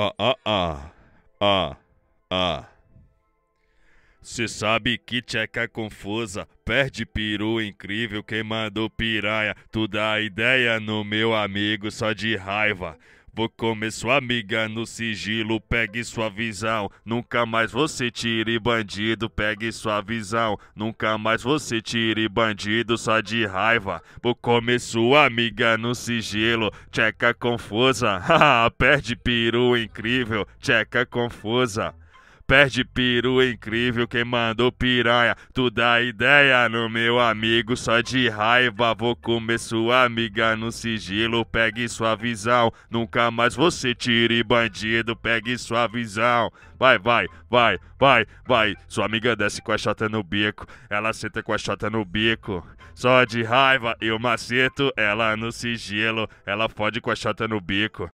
ah, ah, ah, ah, ah. Se sabe que tcheca confusa, perde peru incrível, quem mandou piranha, tu dá ideia no meu amigo só de raiva. Vou comer sua amiga no sigilo, pegue sua visão. Nunca mais você tire bandido, pegue sua visão. Nunca mais você tire bandido só de raiva. Vou comer sua amiga no sigilo, checa confusa. Haha, perde peru incrível, checa confusa perde peru é incrível, quem mandou piranha. Tu dá ideia no meu amigo, só de raiva vou comer sua amiga no sigilo. Pegue sua visão, nunca mais você tire bandido. Pegue sua visão. Vai, vai, vai, vai, vai. Sua amiga desce com a chata no bico, ela senta com a chata no bico. Só de raiva eu maceto ela no sigilo, ela fode com a chata no bico.